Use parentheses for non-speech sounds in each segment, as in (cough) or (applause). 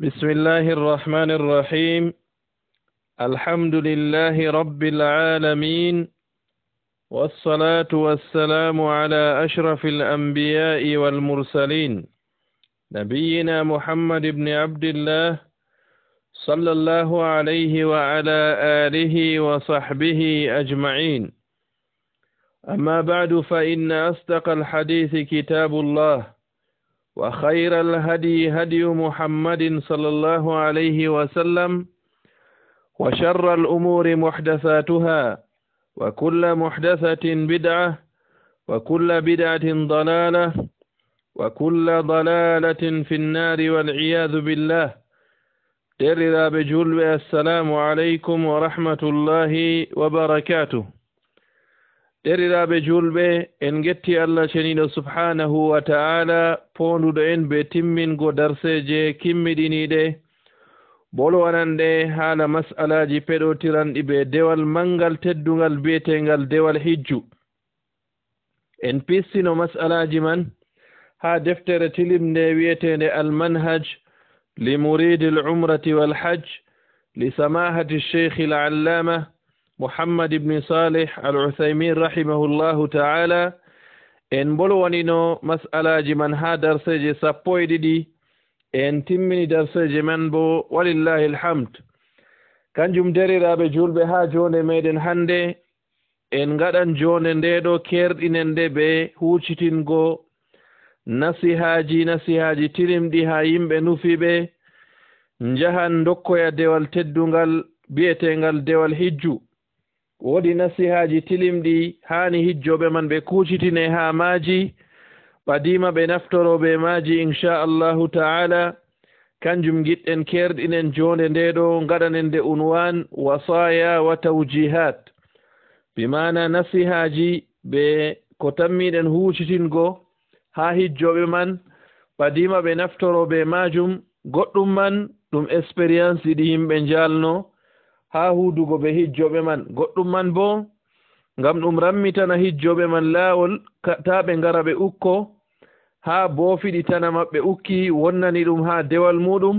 بسم الله الرحمن الرحيم الحمد لله رب العالمين والصلاة والسلام على أشرف الأنبياء والمرسلين نبينا محمد بن عبد الله صلى الله عليه وعلى آله وصحبه أجمعين أما بعد فإن أصدق الحديث كتاب الله وخير الهدي هدي محمد صلى الله عليه وسلم وشر الأمور محدثاتها وكل محدثة بدعة وكل بدعة ضلالة وكل ضلالة في النار والعياذ بالله ترى بجلب السلام عليكم ورحمة الله وبركاته ɗeriraaɓe julɓe en getti allah ceniiɗo subhanahu wa ta'ala poonduɗo en be timmingo darseeje kimmiɗiniiɗe bolowananɗe haala mas'alaaji peɗotiranɗi be dewal manngal teddungal mbiyeteengal dewal hijju en pistino mas'alaaji man haa deftere tilimnde wi'eteende almanhaj li muridi l'umrati walhajj li samahati cheikhi l'allama al muhammad ibnu salih al uthaymin rahimahullahu taala en mbolwanino masalaji man ha darseje sappo e ɗiɗi en timmini darseje man bo walillahi lhamd kanjum deriraɓe julɓe ha jonde meɗen hande en gaɗan jonde ndeɗo kerɗinen nde ɓe hucitingo nasihaji nasihaji tirimɗi ha yimɓe nufiɓe njahan dokkoya dewal teddungal mbiyetengal dewal hijju woodi nasihaaji tilimɗi haani hijjooɓe man ɓe kuucitine haa maaji ɓadiima ɓe naftoroɓe maaji inchallahu taala kanjum giɗɗen keerɗinen joonde ndee ɗo ngaɗanen nde unwan wasaya wa tawjihat bimaana nasihaaji ɓe ko tammiiɗen huucitingo haa hijjooɓe man ɓadiima ɓe naftoroɓe maajum goɗɗum man ɗum expériencei ɗi yimɓe njaalno haa huudugo ɓe hijjoɓe man goɗɗum man bo ngam ɗum rammitana hijjoɓe man laawol taa ɓe ngara ɓe ukko haa boofiɗi tana maɓɓe ukki wonnani ɗum haa dewal muɗum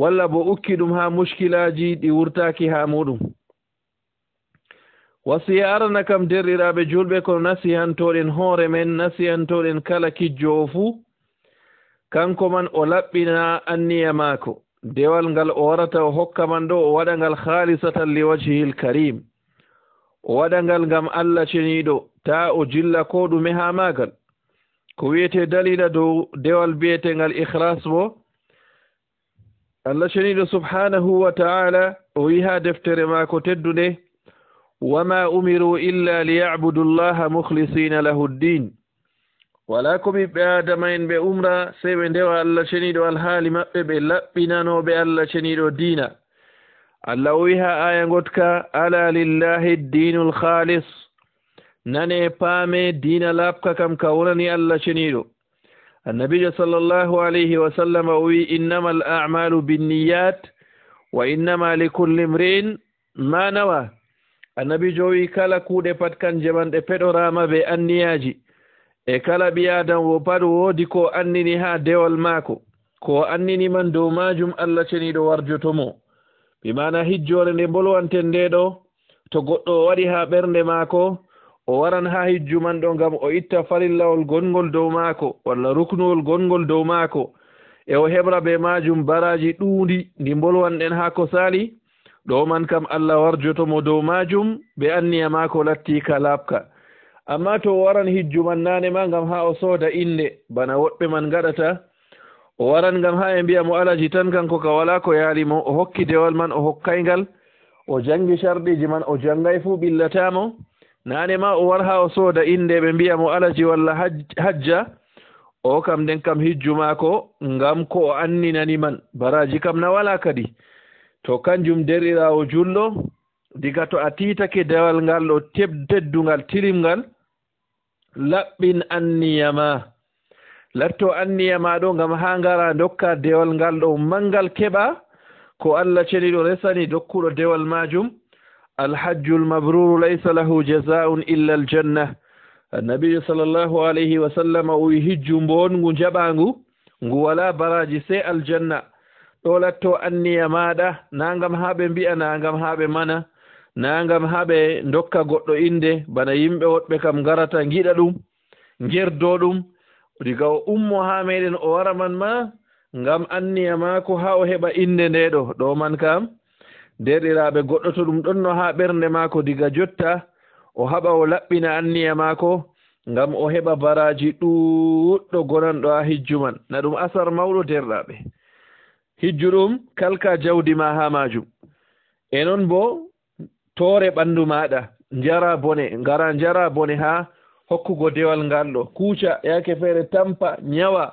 walla bo ukki ɗum haa muskilaaji ɗi wurtaaki haa muɗum wasiya arana kam derɗiraaɓe julɓe ko nasihantoɗen hoore men nasihantoɗen kala kijjoowo fuu kanko man o laɓɓina anniya maako dewal ngal o warata o hokka man ɗo o waɗa ngal haalisatan li wajhihi l karim o waɗa ngal ngam allah ceniiɗo taa o jilla ko ɗume haa maagal ko wiyetee dalila dow dewal mbiyeteengal ikhlas bo allah ceniiɗo subhanahu wa ta'ala o wi haa deftere maako teddunde wama umiru illa liyabudu llaha mukhlisina lahu ddin wala ko ɓiɓɓe adama en ɓe umra sey ɓe ndewa allah ceniɗo alhaali maɓɓe ɓe laɓɓinanoɓe allah ceniɗo diina allah o wi ha aya gotka ala lillahi dinul halis nane paame diina laaɓka kam ka wonani allah ceniɗo annabijo sallllahu alayhi wa sallam o wi innama al amalu binniyat wa innama likulli mri'in ma nawa annabijo wi kala kuuɗe pat kanjeman ɗe peɗorama be anniyaji e kala ɓi adam wo pat woodi ko annini haa dewal maako ko annini man dow maajum allah ceniiɗo warjoto mo mi maana hijjoore nde mbolwanten nde ɗo to goɗɗo o waɗi haa ɓernde maako o waran haa hijju man ɗo ngam o itta farillawol gonngol dow maako walla ruknuwol gonngol dow maako e o heɓra be maajum baraaji ɗuundi ndi mbolwanɗen haa ko saali ɗo man kam allah warjoto mo dow maajum ɓe anniya maako latti kalaɓka amma to waran hijjuman naane ma ngam haa o sooda innde bana woɓɓe man ngaɗata o waran ngam haa e mbiya mo alaji tan kanko ka walaa ko yaali mo o hokki dewal man o hokkayngal o janngi sarɗiiji man o janngay fuu ɓillataamo naane ma o war haa o sooda innde ɓe mbiya mo alaji walla hajja o kam nden kam hijju maako ngam ko o anninani man baraaji kam na walaa kadi to kanjum derɗiraawo jullo diga to a tiitake dewal ngal o teddungal tilimngal laɓɓin anniyama latto anniyama ɗo ngam ha ngara dokka dewal ngal ɗo mangal keɓa ko allah ceniɗo resani dokkuɗo dewal majum alhajjul mabruru laysa lahu jazaun illa aljanna annabijo sallllahu alayhi wa sallam o wi hijju mbongu jaɓangu ngu wala baraji se aljanna ɗo latto anniya maɗa nangam ngam ha ɓe mbi'a ngam ɓe mana nangam ha ɓe dokka goɗɗo inde bana yimɓe woɗɓe kam garata giɗa ɗum gerdo ɗum diga o ummo ha meɗen o waraman ma ngam anniya maako ha o heɓa inde ndeɗo ɗo man kam derɗiraɓe goɗɗo to ɗum ɗonno ha ɓernde maako diga jotta o haɓa o laɓɓina anniya maako ngam o heɓa baraji ɗuuɗɗo gonanɗo ha hijju man na ɗum asar mawɗo derɗaɓe hijju ɗum kalka jawdi ma ha majum e noon bo toore ɓanndu maaɗa njara bone ngara njara bone haa hokkugo dewal ngal ɗo kuuca yaake feere tampa ñawa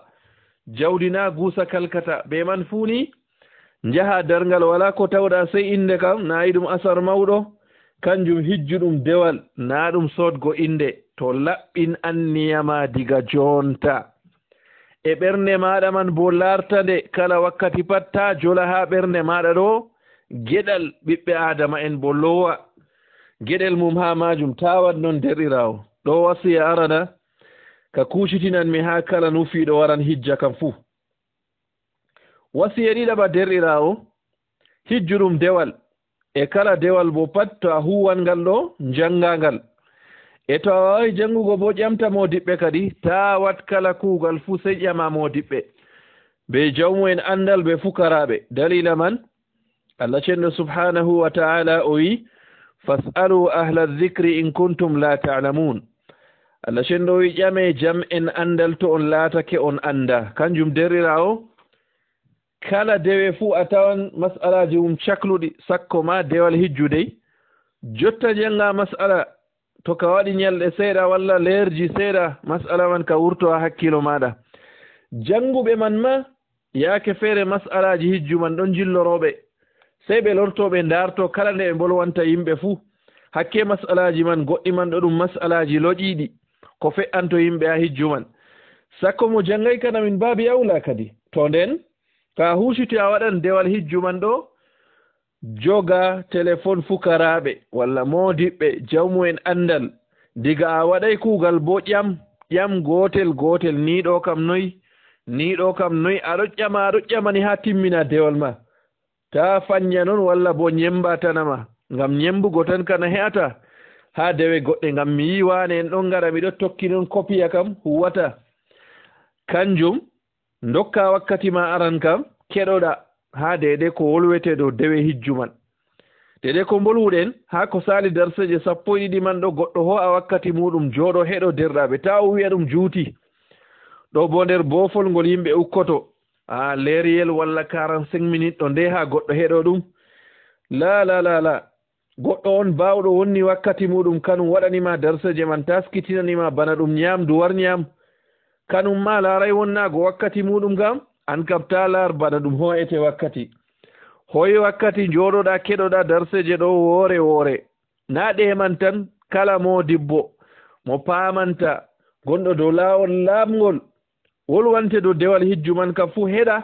jawdina guusa kalkata be man fuu ni njaha darngal walaa ko tawɗaa sey innde kam naa yi ɗum asar mawɗo kanjum hijju ɗum dewal naa ɗum soodgo innde to laɓɓin anniyama diga joonta e ɓernde maaɗa man boo laarta nde kala wakkati pat taa jola haa ɓernde maaɗa ɗoo geɗal ɓiɓɓe adama en bo lowa geɗel mum ha majum tawat noon derɗirawo ɗo wasiya e arana ka kucitinanmi ha kala nufiɗo waran hijja kam fuu wasiya e ɗiɗaba derɗirawo hijju ɗum dewal e kala dewal bo pat to a huwan ngal ɗo janngangal e to a wawi janngugo bo ƴamta mo diɓɓe kadi tawat kala kuugal fuu sey ƴama mo diɓɓe be jawmu'en anndal be fukaraɓe dalila man allah ceenɗo subhanahu wa ta'ala o wi fasalu ahla dhicri in kuntum la talamun allah ceenɗo o wi ƴame jam en anndal to on laatake on annda kanjum derrira o kala dewe fuu a tawan masalaji mum cakluɗi sakko ma dewal hijjudey jotta jenga masala to ka waɗi ñalɗe seeɗa walla leerji seeɗa masala man ka wurto ha hakkilo maɗa jannguɓe man ma yaake feere masalaji hijju man ɗon jilloroɓe sey ɓe lortoɓe ndarto kala nde ɓe mbolwanta yimɓe fuu hakke masalaji man goɗɗi man ɗo ɗum masalaji loƴiɗi ko fe'anto yimɓe ha hijju man sakko mo janngay kana min baabi yawla kadi to nden ta huciti a waɗan dewal hijju man ɗo joga téléphone fukaraɓe walla modiɓɓe jawmu'en anndal diga a waɗay kuugal bo ƴam ƴam gootel gootel ni ɗo kam noyi ni ɗo kam noyi aɗo ƴama aɗo ƴamani haa timmina dewal ma ta fanña noon walla bo ñemmba tanama ngam ñembugo tan kana heata haa dewe goɗɗe ngam mi yii waane en ɗon ngara miɗo tokki noon kopiya kam huwata kanjum dokka wakkati ma aran kam keɗoɗa haa deede ko wolwete dow dewe hijjuman dede ko mbolwuɗen haa ko saali darse je sappo e ɗiɗi man ɗo goɗɗo ho a wakkati muɗum jooɗo heɗo derɗaaɓe taa o wiya ɗum juuti ɗo bo nder boofol ngol yimɓe ukkoto haa leeriyel walla quarant cinq minute ɗo nde haa goɗɗo heɗo ɗum laa la la la goɗɗo on baawɗo wonni wakkati muɗum kanum waɗanima darseje man taskitinanima bana ɗum ñaam duwar ñaam kanum ma laaray wonnaago wakkati muɗum ngam an kam ta laar bana ɗum hoyete wakkati hoy wakkati njooɗoɗa keɗoɗa darseje ɗo woore woore na ɗeman tan kala moo dibbo mo paamanta gonɗo dow laawol laamgol wolwante ɗo dewal hijju man kam fuu heɗa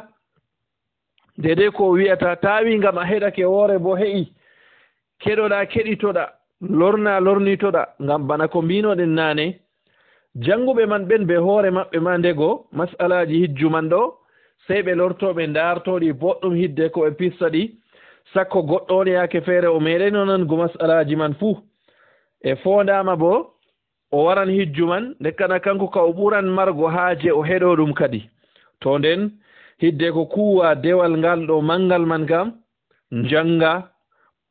de de ko wi'ata tawi ngam a heɗake woore bo he'i keɗoɗa keɗitoɗa lorna lornitoɗa ngam bana ko mbinoɗen naane jannguɓe man ɓen be hoore maɓɓe ma ndego masalaji hijju man ɗo sey ɓe lortoɓe ndartoɗi boɗɗum hidde ko ɓe pissa ɗi sakko goɗɗo on yaake feere o meeɗeno nan go masalaji man fuu e fondama boo o waran hijju man nde kana kanko ka o ɓuran margo haaje o heɗo ɗum kadi to nden hidde ko kuuwa dewal ngal ɗo manngal man kam njannga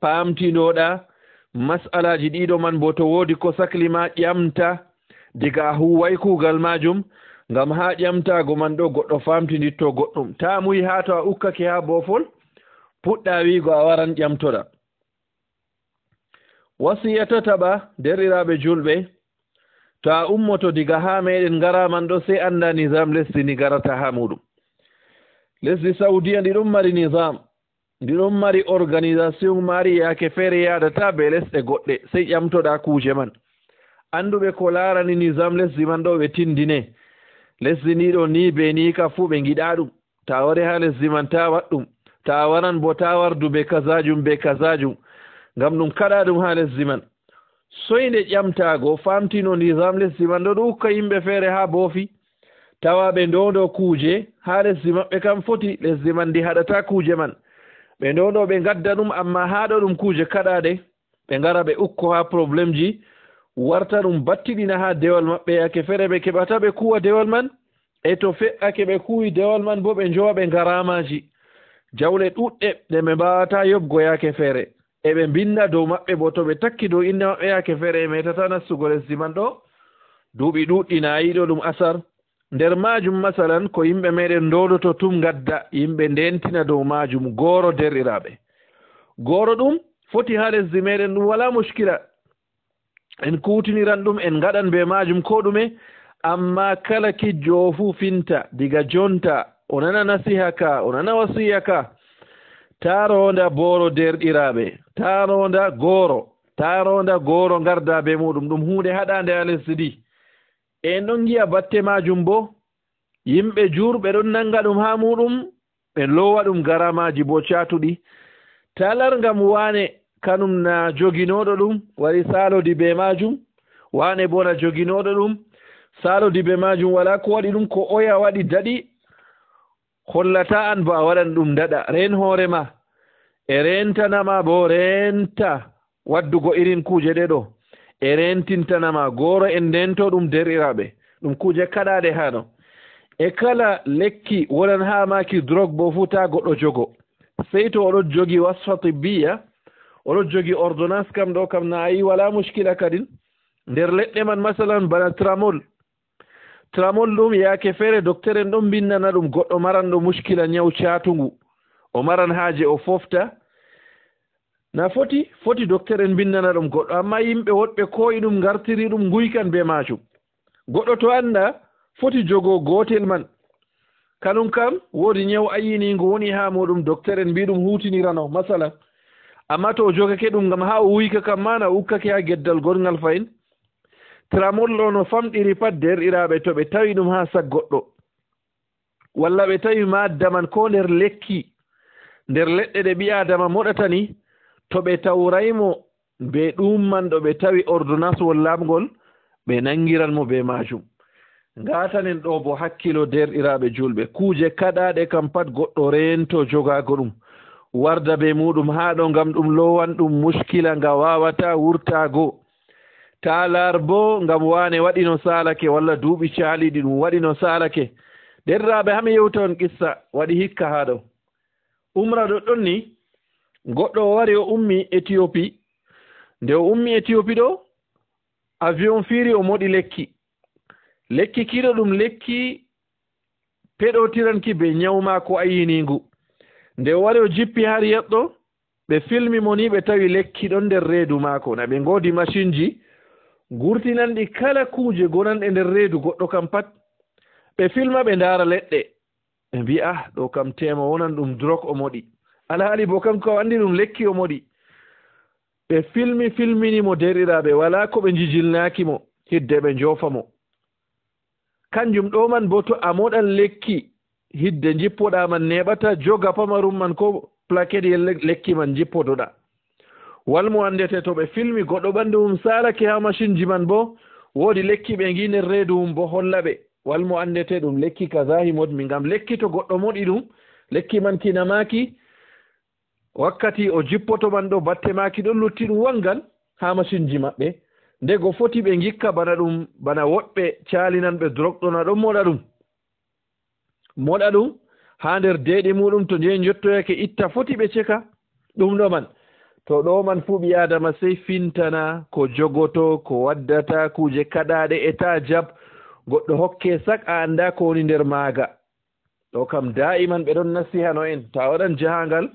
paamtinoɗa masalaji ɗiɗo man bo to woodi ko sahli ma ƴamta diga a huway kuugal majum ngam haa ƴamtaago man ɗo goɗɗo faamtinditto goɗɗum taa muyi haa to a ukkake haa boofol puɗɗa wiigo a waran ƴamtoɗa wasiyatataɓa derɗiraaɓe julɓe to a ummoto diga haa meeɗen ngaraman ɗo sey annda nisam lesdi ndi garata haa muɗum lesdi saudiya ndi ɗon mari nisam ndi ɗon mari organisation mari yaake feere yahdata be lesɗe goɗɗe sey ƴamtoɗa kuuje man annduɓe ko laarani nisam lesdi man ɗo ɓe tindine lesdi ndi ɗo ni be ni ka fuu ɓe giɗa ɗum ta wari haa lesdi man ta wat ɗum ta waran bo ta wardu be kasajum be kasajum ngam ɗum kaɗa ɗum haa lesdi man soyde ƴamtaago faamtino nisam lesdi man ɗo ɗo hukka yimɓe feere haa boofi tawa ɓe ndondo kuuje haa lesdi maɓɓe kam foti lesdi man ndi haɗata kuuje man ɓe ndondo ɓe ngadda ɗum amma haa ɗo ɗum kuuje kaɗaade ɓe ngara ɓe ukko haa probléme ji warta ɗum battiɗina haa dewal maɓɓe yake feere ɓe keɓata ɓe kuwa dewal man e to feɗɗake ɓe kuwi dewal man bo ɓe njowa ɓe ngaramaaji jawle ɗuɗɗe ɗe ɓe mbawata yoɓgo yaake feere eɓe mbinda dow maɓɓe bo to ɓe takki dow inde maɓɓe yaake feere e metata nastugo lesdi man ɗo duuɓi ɗuuɗɗi naayiɗo ɗum asar nder maajum masalan ko yimɓe meɗen ndodoto tum ngadda yimɓe ndentina dow maajum gooro derɗiraaɓe gooro ɗum foti haa lesdi meɗen ɗum walaa muskila en kuutiniran ɗum en ngaɗan bee maajum koo ɗume ammaa kala kijjo o fuu finta diga jonta o nana nasiha ka o nana wasiya ka taronda boro derɗiraɓe taronda goro taronda goro garda be muɗum ɗum hunde haɗande ha lesdidi en ɗon giya batte majum bo yimɓe jurɓe ɗon nanga ɗum ha muɗum ɓe lowa ɗum garamaji bo catuɗi talargam wane kanum na joginoɗo ɗum wari salodi be majum wane bo na joginoɗo ɗum salodi be majum wala ko waɗi ɗum ko oya waɗi daɗi hollata an bo a waɗan ɗum daɗa ren hoore ma e rentanama bo renta waddugo irin kuuje ɗe ɗo e rentintanama gooro en ndento ɗum derɗiraɓe ɗum kuuje kaɗaɗe haa ɗo e kala lekki wonan haa maaki drog bo fuu taa goɗɗo jogo sey to oɗo jogi wasfa tibbiya oɗo jogi ordonnance kam ɗo kam naayi walaa muskila kadin nder leɗɗe man masalan bana tramol tramol ɗum yaake feere docteur en ɗon mbinnana ɗum goɗɗo maran ɗo muskila ñaw caatungu o maran haaje o fofta na foti foti docteur en mbinnana ɗum goɗɗo amma yimɓe woɗɓe kooyi ɗum ngartiri ɗum nguykan bee maacum goɗɗo to annda foti jogoo gootel man kanum kam woodi ñaw ayyiniingu woni haa muɗum docteur en mbii ɗum huutinirano masalan amma to o jogake ɗum ngam haa o wuyka kam maana o ukkake haa geddal goɗgal fayin tramolloo no famɗiri pat derɗiraaɓe to ɓe tawi ɗum haa saggoɗɗo walla ɓe tawi maaddaman koo nder lekki nder leɗɗe ɗe ɓi aadama moɗata ni to ɓe tawraymo be ɗumman ɗo ɓe tawi ordonancewol laamgol ɓe nanngiran mo be maajum ngaatanen ɗo bo hakkilo derɗiraaɓe julɓe kuuje kaɗaaɗe kam pat goɗɗo reento jogaago ɗum warda be muɗum haa ɗo ngam ɗum loowan ɗum muskila nga waawataa wurtaago taalar bo ngam waane waɗino saalake walla duuɓi caaliɗi ɗum waɗino saalake derraaɓe hami yewta on qissa waɗi hikka haa ɗo umra ɗo ɗon ni goɗɗo o wari o ummi étiopie nde o ummi étiopie ɗo avion fiiri o moɗi lekki lekki kiiɗo ɗum lekki peɗotiranki be nyawmaako ayyiniingu nde o wari o jippi har yeɗɗo ɓe filmi mo ni ɓe tawi lekki ɗon nder reedu maako na ɓe ngoodi machine ji ngurtinan ɗi kala kuuje gonanɗe nder reedu goɗɗo kam pat ɓe filma ɓe ndaara leɗɗe ɓe mbi ah ɗo kam tema wonan ɗum drok o moɗi alhaali bo kanko anndi ɗum lekki o moɗi ɓe filmi filmini mo derɗiraaɓe walaa ko ɓe njijilnaaki mo hidde ɓe njoofa mo kanjum ɗo man bo to a moɗan lekki hidde njippoɗaa man neeɓata joga pamarum man ko plaquet yel lekki man njippotoɗaa walmo anndete to ɓe filmi goɗɗo ɓanndu mum saalake haa machine ji man bo woodi lekki ɓe nginer reedu mum bo holla ɓe walmo anndete ɗum lekki kazahi modmi ngam lekki to goɗɗo moɗi ɗum lekki man kinamaaki wakkati o jippoto man ɗo batte maaki ɗon lutti ɗum wangal haa machine ji maɓɓe ndego foti ɓe gikka bana ɗum bana woɗɓe caalinan ɓe drokɗona ɗon moɗa ɗum moɗa ɗum haa nder deeɗi muɗum to ndiyen jottoyake itta foti ɓe ceka ɗum ɗo man to ɗo man fuu ɓi adama sey fintana ko jogoto ko waddata kuuje kaɗaaɗe etat jab goɗɗo hokke sak a annda ko woni nder maaga ɗo kam daa'iman ɓe ɗon nasihano en to a waɗan jahangal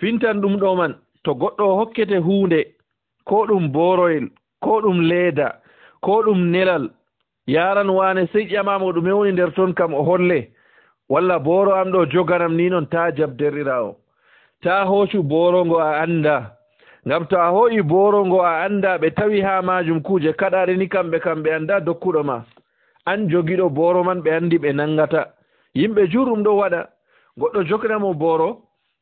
fintan ɗum ɗo man to goɗɗo hokkete huunde ko ɗum boroyel ko ɗum leeda ko ɗum nelal yaran waane sey ƴamamo ɗume woni nder toon kam o holle walla boro am ɗo joganam ni noon taa jab derɗiraa o ta hoocu booro ngo a annda ngam to a hoƴi booro ngo a annda ɓe tawi haa maajum kuuje kaɗaare ni kamɓe kam ɓe annda dokkuɗo ma aan jogiɗo booro man ɓe anndi ɓe nanngata yimɓe juurɗum ɗo waɗa goɗɗo joginamo booro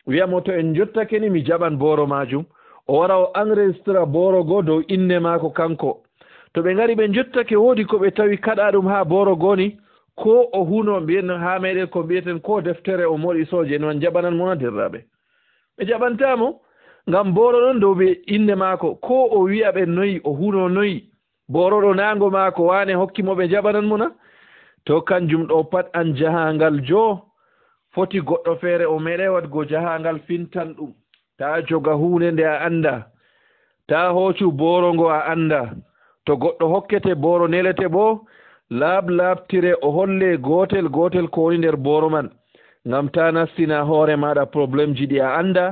wiya mo to en jottake ni mi jaɓan booro maajum o wara o enregistra booro goo dow inne maako kanko to ɓe ngari ɓe jottake woodi ko ɓe tawi kaɗa ɗum haa booro goo ni ko o huno mbiyen haa meeɗen ko mbiyeten ko deftere o moɗi sooje enwan jaɓanan mona derɗaaɓe ɓe jaɓantamo ngam booro ɗon dow ɓe inne maako ko o wi'a ɓe noyi o huno noyi booroɗo naango maako waane hokkimo ɓe jaɓanan mo na to kanjum ɗo pat an jahangal joo foti goɗɗo feere o meeɗay wadgo jahangal fintan ɗum taa joga huunde nde a annda taa hoocu booro ngo a annda to goɗɗo hokkete booro nelete boo laab laabtire o holle gootel gootel ko woni nder booro man ngam ta nastina hoore maɗa probléme ji ɗi a annda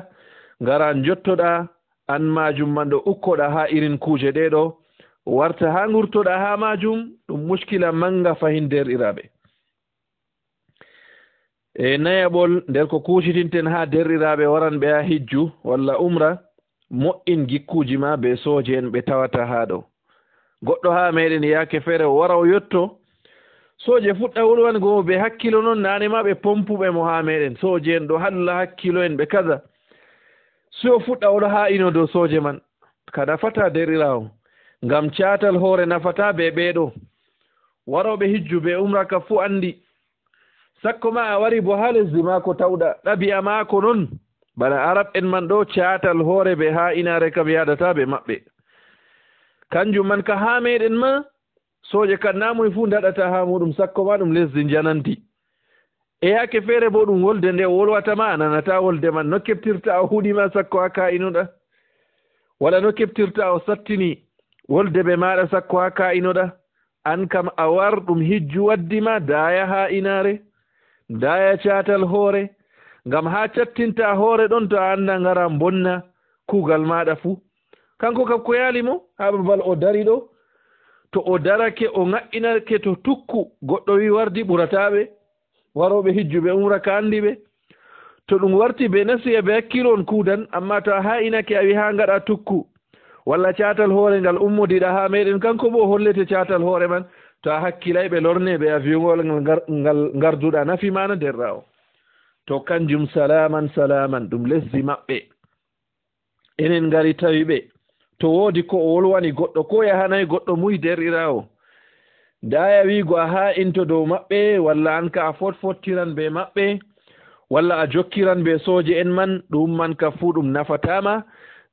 ngaran jottoɗa aan maajum man ɗo ukkoɗa haa irin kuuje ɗee ɗo warta haa ngurtoɗa haa maajum ɗum muskila mannga fahin derɗiraaɓe e nayaɓol nder ko kuucitinten haa derɗiraaɓe waran ɓe haa hijju walla umra moƴƴin gikkuuji ma bee sooje en ɓe tawata haa ɗo goɗɗo haa meeɗen yaake feere waraw yotto sooje fuɗɗa wolwango ɓe hakkilo noon naane ma ɓe pompuɓe mo haa meɗen sooje en ɗo halla hakkilo en ɓe kada soo fuɗɗa wolo haa ino dow sooje man kada fata derilaa o ngam caatal hoore nafata be ɓeeɗo waroɓe hijju be umra ka fuu anndi sakko ma a wari bo haa lesdi maa ko tawɗa ɗabi'a maako noon bana arab en man ɗo caatal hoore ɓe haa inaare kam yahdata ɓe maɓɓe kanjum man ka haa meɗen ma sooje kad naamoye fuu ndaɗata haa muɗum sakkoma ɗum lesdi njananti e yaake feere bo ɗum wolde nde wolwatama a nanata wolde man no keɓtirta o huuɗima sakko haa kaa'inoɗa waɗa no keɓtirta o sattini wolde ɓe maaɗa sakko haa kaa'inoɗa aan kam a war ɗum hijju waddima daaya haa inaare daaya caatal hoore ngam haa cattinta hoore ɗon to a annda ngara bonna kuugal maaɗa fuu kanko kam ko yaali mo haa babal o dari ɗo to o darake o ŋaqqinake to tukku goɗɗo wi wardi ɓurataaɓe warooɓe hijjuɓe umra ka anndi ɓe to ɗum warti be nasiya be hakkilo on kuudan amma to a haa'inake a wi haa ngaɗa tukku walla caatal hoore ngal ummodiɗa haa meeɗen kanko boo hollete caatal hoore man to a hakkilay ɓe lorne ɓe aviyugol ngal ngarduɗa nafi maana derra o to kanjum salaman salaman ɗum lesdi maɓɓe enen ngari tawi ɓe to woodi ko o wolwani goɗɗo ko yahanayi goɗɗo muy derɗiraawo daya wiigo a haa into dow maɓɓe walla aan ka a fot fottiran be maɓɓe walla a jokkiran be sooje en man ɗum man ka fuu ɗum nafataama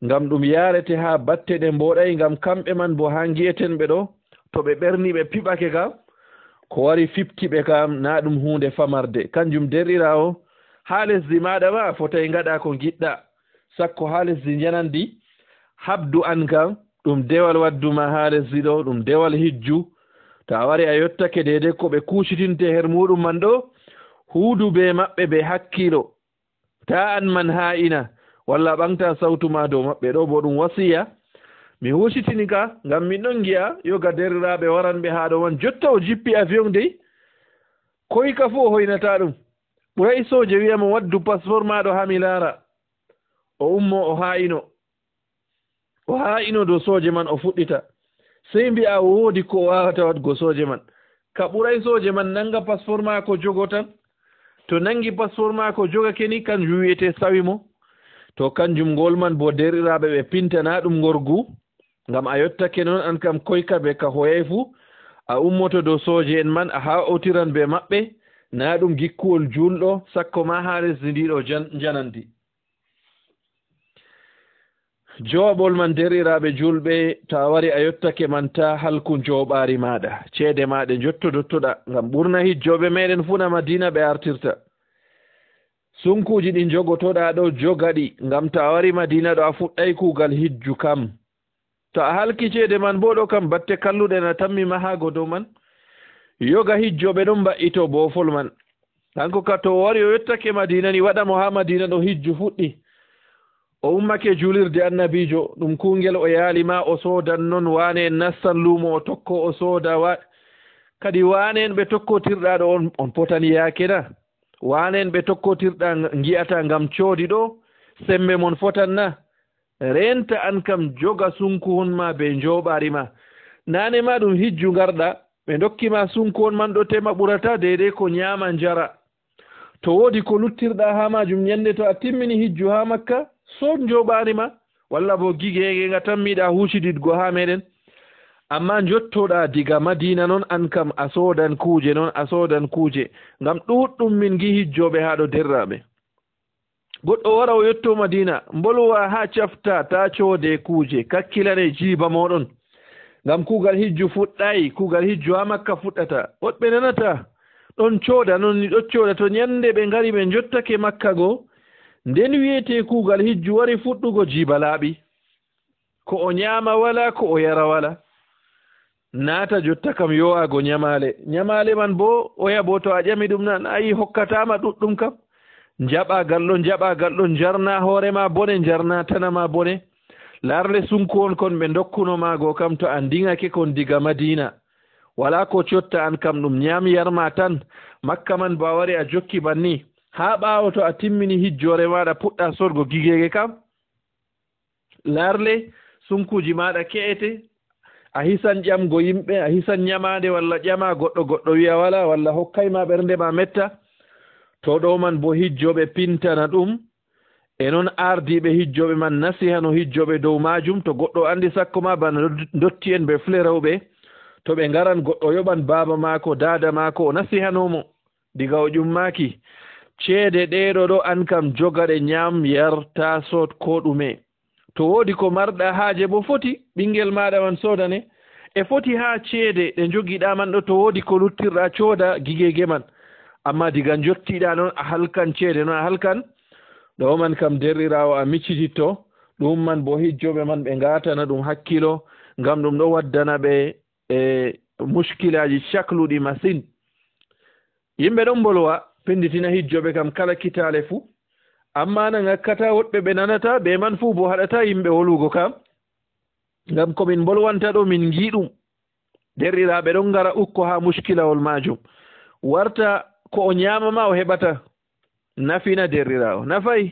ngam ɗum yaarete haa batte ɗe mboɗayi ngam kamɓe man bo haa ngi'eten ɓe ɗo to ɓe ɓerni ɓe piɓake kam ko wari fiftiɓe kam naa ɗum huunde famarde kanjum derɗiraawo haa lesdi maaɗa ma fotay ngaɗa ko ngiɗɗa sakko haa lesdi njanandi habdu an kam ɗum dewal wadduma haa lesdi ɗo ɗum dewal hijju to a wari a yottake deydei ko ɓe kuucitinte her muɗum man ɗo huudu be maɓɓe be hakkilo ta an man haa ina walla ɓanta sawtuma dow maɓɓe ɗo bo ɗum wasiya mi huucitini ka ngam min ɗon ngi'a yoga derriraaɓe waranɓe haa ɗo man jotta o jippi avion dey koy ka fuu o hoynata ɗum ɓuray sooje wiyamo waddu passeport maɗo haa mi laara o ummo o haa ino o haa ino dow sooje man o fuɗɗita sey mbiya woodi ko o waawata waɗgo sooje man ka ɓuray sooje man nannga passeport maa ko jogo tan to nanngi passeport maa ko jogake ni kanjum wiyetee sawi mo to kanjum ngol man bo derɗiraaɓe ɓe pintanaa ɗum ngorgu ngam a yottake noon aan kam koyka be ka hoyay fuu a ummoto dow sooje en man a haawtiran be maɓɓe naa ɗum gikkuwol juunɗo sakko maa haa lesdi ndiiɗo janandi jan jooɓol man derriraaɓe julɓe to a wari a yottake man ta halku jooɓaari maaɗa ceede maaɗe jottodottoɗa ngam ɓurna hijjooɓe meeɗen fuuna madina ɓe artirta sunkuuji ɗi jogotoɗaa ɗo joga ɗi ngam to a wari madina ɗo a fuɗɗay kuugal hijju kam to a halki ceede man boo ɗo kam batte kalluɗen a tammi mahaago dow man yoga hijjooɓe ɗon mba'itoo boofol man kanko ka to o wari o yottake madina ni waɗa mo haa madina ɗo hijju fuɗɗi o ummake juulirde annabiijo ɗum kuungel o yaali ma o soodan noon waane en nastan luumo o tokko o sooda wa kadi waane en ɓe tokkotirɗaa ɗo on on potani yaake na waane en ɓe tokkotirɗa ngi'ata ngam coodi ɗo semme mon fotan na renta an kam joga sunku hon ma be njooɓaari ma naane ma ɗum hijju ngarɗa ɓe dokkima sunku hon man ɗo tema ɓurata deydey ko ñaama njara to woodi ko luttirɗa haa majum ñannde to a timmini hijju haa makka soob njoɓaarima walla bo gigeege nga tan miɗa huciɗiɗgo haa meɗen amma jottoɗa diga madina noon an kam a soodan kuuje noon a soodan kuuje ngam ɗuuɗɗum min gi hijjoɓe haa ɗo derraɓe goɗɗo wara o yetto madina mbolwa haa cafta ta coode kuuje kakkilane jiiba moɗon ngam kuugal hijju fuɗɗayi kuugal hijju haa makka fuɗɗata woɗɓe nanata ɗon cooda noon ni ɗo cooda to ñannde ɓe ngari ɓe jottake makka goo nden wiyetee kuugal hijju wari fuɗɗugo jibalaaɓi ko o nyaama walaa ko o yara walaa naata jotta kam yo'aago nyamaale nyamaale man boo oya bo to a ƴami ɗum nan ayi hokkataama ɗuɗɗum kam njaɓaa galɗo njaɓaa galɗo njarnaa hoore maa bone njarnaa tana maa bone laarle sunku on kon ɓe ndokkuno maagoo kam to a ndiŋake kon diga madiina walaa ko cotta aan kam ɗum nyaami yarmaa tan makka man mbo a wari a jokki ban nii haa ɓaawo to a timmini hijjoore maaɗa puɗɗa sorgo gigeege kam laarle sunkuuji maaɗa ke'ete a hisan ƴamgo yimɓe a hisan ñamaande walla ƴamaa goɗɗo goɗɗo wiya walaa walla hokkay maa ɓernde maa metta to ɗo man bo hijjooɓe pintana ɗum e noon aardiiɓe hijjooɓe man nasihano hijjooɓe dow maajum to goɗɗo anndi sakko maa bana ndotti en ɓe flerowɓe to ɓe ngaran goɗɗo yoɓan baaba maako daada maako o nasihanoomo diga o ƴummaaki ceede ɗeeɗo ɗo aan kam jogaɗe ñaam yerta sood ko ɗume to woodi ko marɗa haaje bo foti ɓinngel maaɗa man soodane e foti haa ceede ɗe njogiiɗaa man ɗo to woodi ko luttirɗaa cooda gigeege man amma diga njottiiɗaa noon a halkan ceede noon a halkan ɗo man kam derɗiraawo a miccititto ɗum man bo hijjoɓe man ɓe ngaatana ɗum hakkilo ngam ɗum ɗo waddana ɓe e muskilaaji cahluɗi masine yimɓe ɗon mbolwa pennditina hijjoɓe kam kala kitaale fuu amma na ngakkata woɗɓe ɓe nanata ɓe man fuu bo haɗata yimɓe wolugo kam ngam komin mbolwanta ɗo min ngii ɗum derriraaɓe ɗon ngara ukko haa muskilawol maajum warta ko o nyaamama o heɓata nafina derriraa o nafay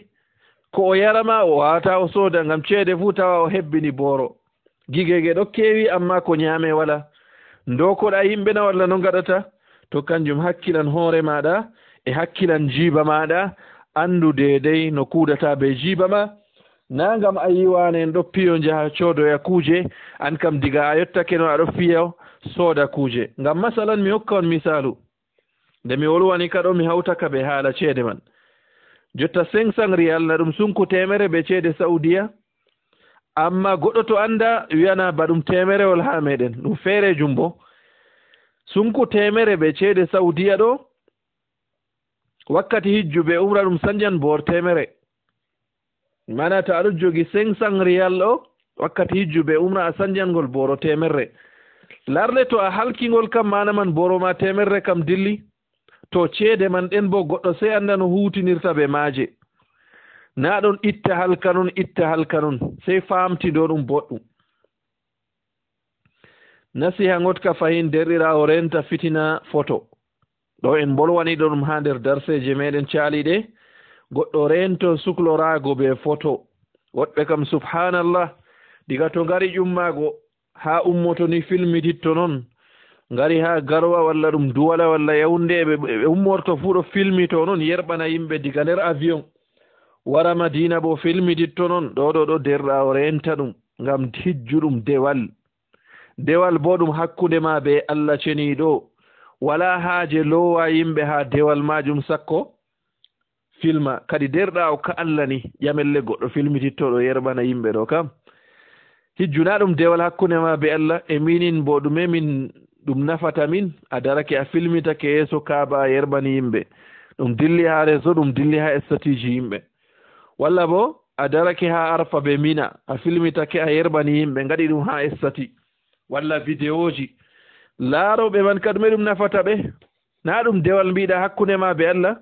ko o yarama o waawata o sooda ngam ceede fuu tawa o hebbini booro gigeege ɗo keewi amma ko nyaame wala ndo koɗa yimɓe na walla no ngaɗata to kanjum hakkilan hoore maaɗa e hakkilan jiiba maɗa anndu deedey no kuudata be jiiba ma na ngam a yiwaani en ɗo piyo njaha coodoya kuuje aan kam diga a yottake no aɗo fiya sooda kuuje ngam masalan mi hokka on misaalu nde mi wolwani ka ɗo mi hawta ka ɓe haala ceede man jotta cinq cent riyal na ɗum sunku temere be ceede saudiya amma goɗɗo to annda wiyana ba ɗum temerewol haa meɗen ɗum feerejum bo sunku temere be ceede saudiya ɗo wakkati hijju be umra ɗum sanjan boor temere mana to aɗo jogi cinq cent riyal ɗo wakkati hijju be umra a sanjangol booro temerre larde to a halkingol kam mana man booro ma temerre kam dilli to ceede man ɗen bo goɗɗo sey annda no huutinirta be maaje na ɗon itta halka non itta halka non sey faamti ɗo ɗum boɗɗum nasiha gotka fayin derɗirawo renta fitina photo ɗo en mbolwaniɗo ɗum haa nder darseje meɗen caaliɗe goɗɗo rento sukloraago be foto woɗɓe kam subhanallah diga to ngari ƴummaago haa ummoto ni filmititto noon ngari haa garwa walla ɗum duwala walla yawnde ɓe ummorto fuu ɗo filmito noon yerɓana yimɓe diga nder avion wara madina bo filmititto noon ɗo ɗo ɗo derɗaawo renta ɗum ngam hijju ɗum dewal dewal bo ɗum hakkunde ma be allah ceniiɗo wala haaje lowa yimɓe haa dewal maajum sakko filma kadi derɗaawo ka allah ni ƴamelle goɗɗo filmitittoɗo yerɓana yimɓe ɗo kam hijjuna ɗum dewal hakkunde ma be allah e minin bo ɗume min ɗum nafata min a darake a filmitake yeeso kaaba a yerɓani yimɓe ɗum dilli haa reso ɗum dilli haa statiji yimɓe walla bo a darake haa arfa be mina a filmitake a yerɓani yimɓe ngaɗi ɗum haa stati walla videoji laarowɓe man ka ɗume ɗum nafata ɓe naa ɗum dewal mbiiɗa hakkunde ma be allah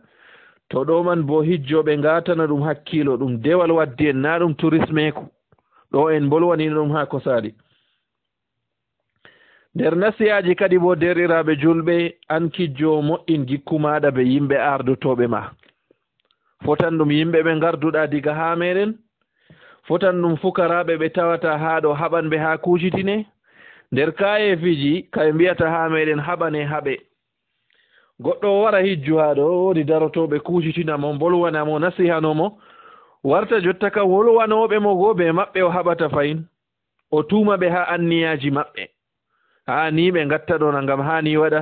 to ɗo man bo hijjooɓe ngaatana ɗum hakkiilo ɗum dewal waddi en naa ɗum tourismeku ɗo en mbolwanino ɗum haa ko saali nder nasiyaaji kadi bo deriraaɓe julɓe aan kijjoo moƴƴin gikku maaɗa be yimɓe aardotooɓe ma fotan ɗum yimɓe ɓe ngarduɗaa diga haa meeɗen fotan ɗum fukaraaɓe ɓe tawata haa ɗo haɓan ɓe haa kuujitine nder kayeefiji kaɓe mbiyata haa meeɗen haɓane haɓe goɗɗo o wara hijju haa ɗo woodi darotooɓe kuucitina mo mbolwana mo nasihano mo warta jotta kam wolwanooɓe mo goo bee maɓɓe o haɓata fayin o tuuma ɓe haa anniyaaji maɓɓe haa ni ɓe ngatta ɗona ngam haa ni waɗa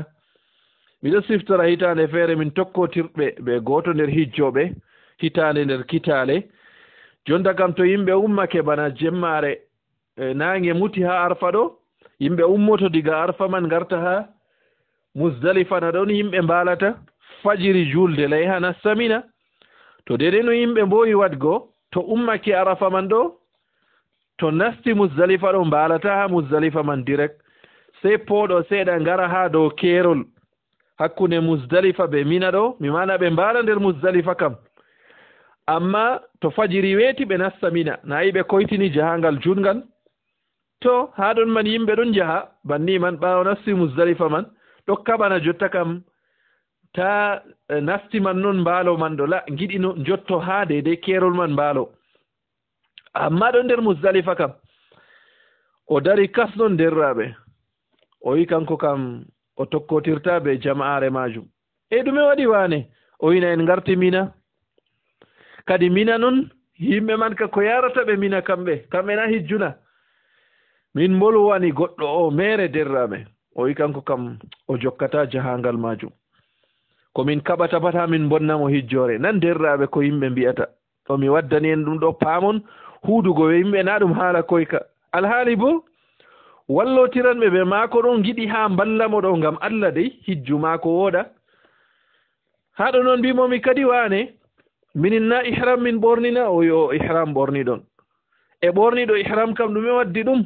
miɗo siftora hitaande feere min tokkotirɓe ɓe gooto nder hijjooɓe hitaande nder kitaale jonta kam to yimɓe ummake bana jemmaare e naange muti haa arfa ɗo yimɓe ummoto diga arfa man garta haa musdalifana ɗon yimɓe mbaalata fajiri julde lay hana samina to dede no yimɓe mboowi waɗgo to ummake arafa man ɗo to nasti musdalifa ɗo mbaalata haa musdalifa man direct sey pooɗo seeɗa ngara haa dow keerol hakkunde musdalifa ɓe mina ɗo mi maana ɓe mbaala nder musdalifa kam amma to fajiri weeti ɓe nasta mina nayi ɓe koytini jahaangal juutngal to haa ɗon man yimɓe ɗon njaha banni man ɓaawo nasti musdalifa man ɗokka bana jotta kam ta eh, nasti man noon mbaalo man ɗo la giɗino njotto haa deydey keerol man mbaalo amma ɗo nder musdalifa kam o dari kas noon derraaɓe o wi kanko kam o tokkotirta be jama'aare maajum ei ɗume waɗi waane o wina en ngarti mina kadi mina noon yimɓe man ka ko yarata ɓe mina kamɓe kamɓe na hijjuna min mbolwani goɗɗo o mere derramen o wi kanko kam o jokkata jahangal majum komin kaɓata pat ha min bonnamo hijjore nan derraɓe ko yimɓe mbiyata o mi waddani en ɗum ɗo paamon huudugo e yimɓe na ɗum haala koyka alhaali bo wallotiranɓe ɓe maako ɗo giɗi ha mballamo ɗo ngam allah dey hijju maako wooɗa ha ɗo noon mbimomi kadi waane minin na ihram min ɓorni na o wi o ihram ɓorni ɗon e ɓorniɗo ihram kam ɗume waddi ɗum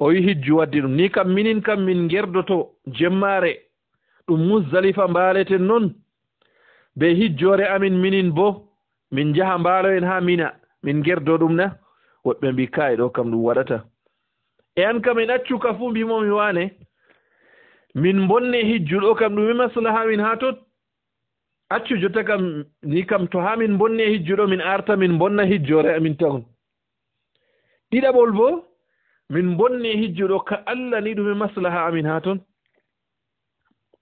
o wi hijju waɗdi ɗum ni kam minin kam min ngerdoto jemmaare ɗum musdalifa mbaaleten noon be hijjoore amin minin bo min njaha mbaaloen haa mina min ngerdo ɗum na woɓɓe mbi kaye ɗo kam ɗum waɗata e an kam en accuka fuu mbimo mi waane min bonne hijju ɗo kam ɗum e maslaha min haa tot accu jotta kam ni kam to haa min bonne hijju ɗo min arta min bonna hijjoore amin tawon ɗiɗaɓol boo min bonni hijjuɗo ka allah ni ɗume maslaha amin haa toon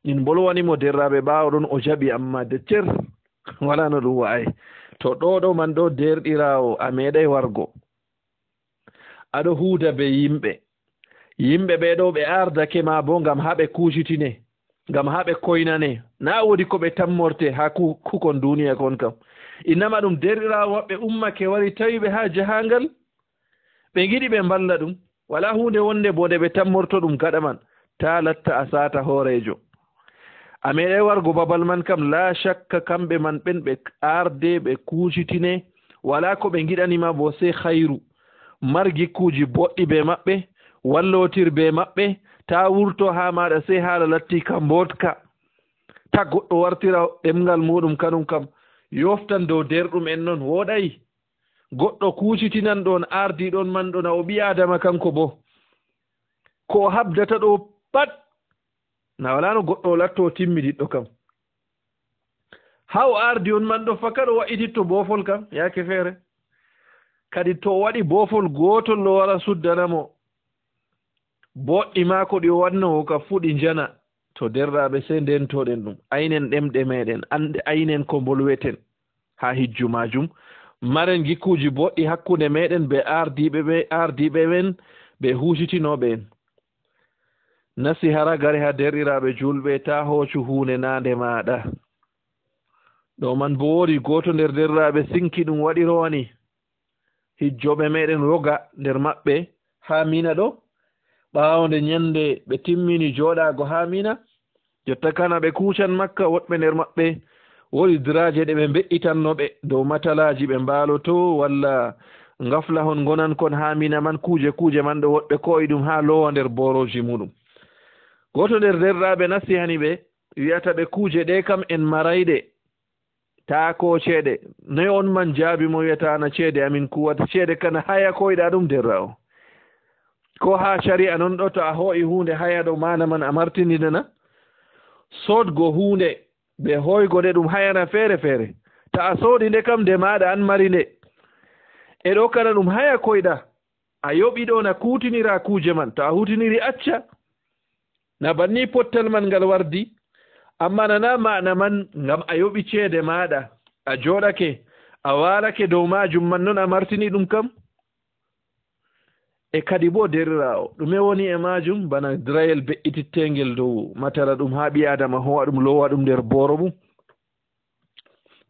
min mbolwanimo derraaɓe ɓaawa ɗon o jaɓi amma de ter (laughs) walaano ɗum waawi to ɗo ɗo man ɗo derɗiraawo a meeɗay wargo aɗo huuda be yimɓe yimɓe ɓee ɗo ɓe aardake maa boo ngam haa ɓe kuujitine ngam haa ɓe koynane naa woodi ko ɓe tammorte haa ku kukon duuniya kon kam innama ɗum derɗiraawo maɓɓe ummake wari tawi ɓe haa jahaangal ɓe ngiɗi ɓe mballa ɗum wala hunde wonde bo nde ɓe tammorto ɗum gaɗa man ta latta a sata hoorejo a meeɗay wargo babal man kam la chakka kamɓe man ɓen ɓe arde ɓe kuusitine wala ko ɓe giɗanima bo sey hayru margi kuuji boɗɗi be maɓɓe wallotir be maɓɓe ta wurto ha maɗa sey haala latti ka mbotka ta goɗɗo wartira ɗemgal muɗum kanum kam yoftan dow nder ɗum en noon woɗayi goɗɗo kuucitinan ɗon ardi ɗon man ɗona o ɓiy adama kanko bo ko o habdata ɗo pat na walano goɗɗo o latto o timmiɗiɗɗo kam ha o ardi on man ɗo faka ɗo wa'ititto boofol kam yaake feere kadi to o waɗi boofol gootol o wara suddanamo boɗɗi maako ɗi o wannowo ka fuu ɗi njana to derraaɓe se ndentoɗen ɗum aynen ɗemɗe meɗen ande aynen ko mbolweten haa hijju maajum maren gikkuji boɗɗi hakkunde meɗen be ardiɓe ɓe ardiɓe men ɓe husitinoɓe en nasi hara gare ha derɗiraɓe julɓe ta hoocu hunde nande maɗa ɗo man bo woodi goto nder derɗiraɓe sinki ɗum waɗirowani hijjoɓe meɗen woga nder maɓɓe ha mina ɗo ɓawonde ñande ɓe timmini joɗago ha mina jotta kana ɓe kuucan makka woɗɓe nder maɓɓe woɗi draje ɗe ɓe mbe'itanno ɓe dow matalaji ɓe mbaloto walla ngafla hon gonan kon ha mina man kuuje kuuje man ɗo woɗɓe koyi ɗum ha lowa nder boroji muɗum goto nder derɗaɓe nasihani ɓe wiyata ɓe kuuje ɗe kam en marayɗe ta koceeɗe noy on man jaabi mo wiyata ana ceede amin kuwata ceede kana haya koyɗa ɗum derra o ko ha sari'a noon ɗo to a ho'i hunde haya ɗo mana man a martindinana soodgo hunde ɓe hoygode ɗum hayana feere feere ta a sooɗi nde kam nde maaɗa an mari nde e ɗo kana ɗum haya koyɗa a yoɓiɗona kuutinira kuuje man to a hutiniri acca na banni pottal man ngal wardi amma nana maana man ngam a yoɓi ceede maaɗa a jooɗake a waalake dow maajum man noon a martini ɗum kam e kadi bo derirawo ɗume woni e majum bana drayel be'ititengel dow matara ɗum ha ɓi adama howa ɗum lowa ɗum nder booro mum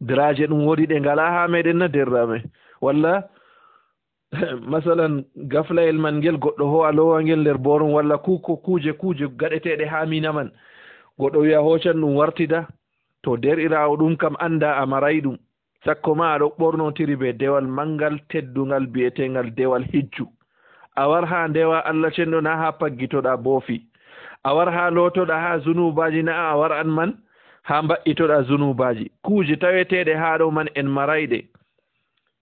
draje ɗum woodi ɗe ngala ha meɗen na derirame walla (clears throat) masalan gaflayel man ngel goɗɗo howa lowa ngel nder booro mum walla kuko kuuje kuuje gaɗeteɗe ha mina man goɗɗo wiya hoocan ɗum wartida to derirawo ɗum kam anda a maray ɗum sakko ma aɗo ɓornotiri be dewal manngal teddungal mbiyetengal dewal hijju a war haa ndewa allah cenɗo na haa paggitoɗaa boofi a war haa lootoɗaa haa zunubaaji na a war an man haa mba'itoɗaa zunubaaji kuuje taweteeɗe haa ɗo man en marayɗe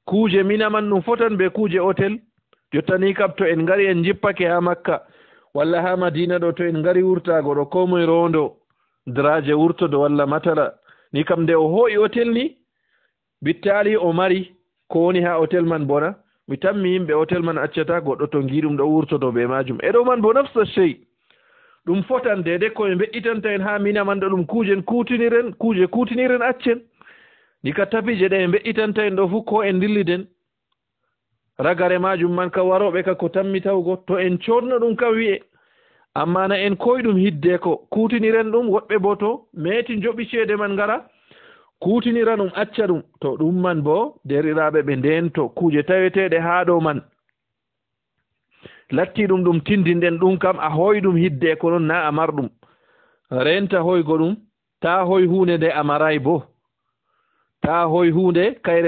kuuje minaman ɗum fotan be kuuje otel jottanii kam to en ngari en jippake haa makka walla haa madiina ɗo to en ngari wurtaago ɗo koo moye roondo draje wurtodo walla matala ni kam nde o hoo'i otel ni bittaali o mari ko woni haa otel man bona mi tammi yimɓe hotel man accata goɗɗo to ngirum ɗo wurtoto ɓe majum e ɗo man bo nafsa sey ɗum fotan dede koye mbe'itanta en haa minaman ɗo ɗum kuujen kuutiniren kuuje kuutiniren accen ni ka tapije ɗe e mbe'itanta en ɗo fuu ko en dilliden ragare majum man ka waroɓe ka ko tammi tawgo to en codno ɗum ka wi'e amma na en koye ɗum hidde ko kuutiniren ɗum woɗɓe bo to meti joɓi ceede man ngara kuutinira ɗum acca ɗum to ɗum man bo derɗiraaɓe ɓe ndeento kuuje taweteeɗe haa ɗo man lattii ɗum ɗum tindinɗen ɗum kam a hoyi ɗum hiddee ko noon naa a mar ɗum renta hoygo ɗum taa hoy huunde nde a maray boo taa hoy huunde kayre